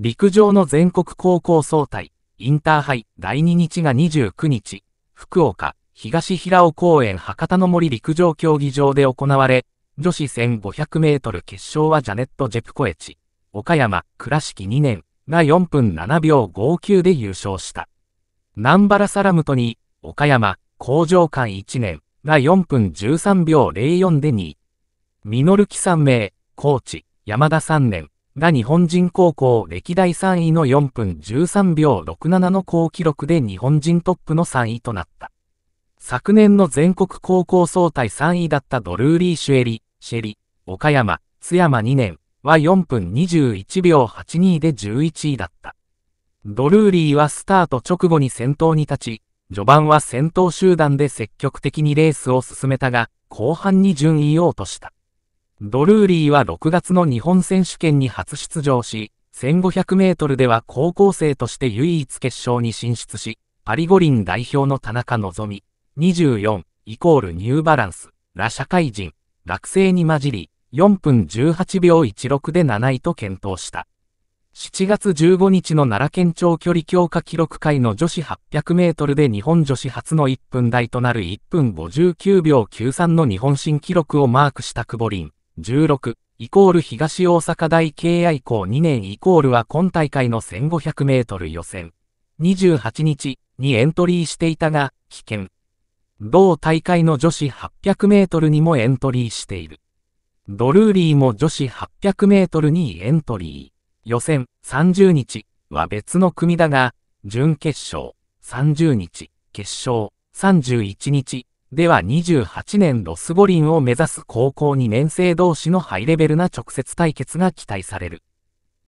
陸上の全国高校総体、インターハイ第2日が29日、福岡、東平尾公園博多の森陸上競技場で行われ、女子1500メートル決勝はジャネット・ジェプコエチ、岡山、倉敷2年が4分7秒59で優勝した。南原サラムトに、岡山、工場間1年が4分13秒04で2位。ミノルキ3名、高知、山田3年が日本人高校歴代3位の4分13秒67の好記録で日本人トップの3位となった。昨年の全国高校総体3位だったドルーリー・シュエリ、シェリ、岡山、津山2年は4分21秒82で11位だった。ドルーリーはスタート直後に先頭に立ち、序盤は先頭集団で積極的にレースを進めたが、後半に順位を落とした。ドルーリーは6月の日本選手権に初出場し、1500メートルでは高校生として唯一決勝に進出し、パリ五輪代表の田中希美24、イコールニューバランス、ら社会人、学生に混じり、4分18秒16で7位と検討した。7月15日の奈良県庁距離強化記録会の女子800メートルで日本女子初の1分台となる1分59秒93の日本新記録をマークした久保林。16、イコール東大阪大敬愛校2年イコールは今大会の1500メートル予選。28日にエントリーしていたが、危険。同大会の女子800メートルにもエントリーしている。ドルーリーも女子800メートルにエントリー。予選30日は別の組だが、準決勝30日、決勝31日では28年ロス五輪を目指す高校2年生同士のハイレベルな直接対決が期待される。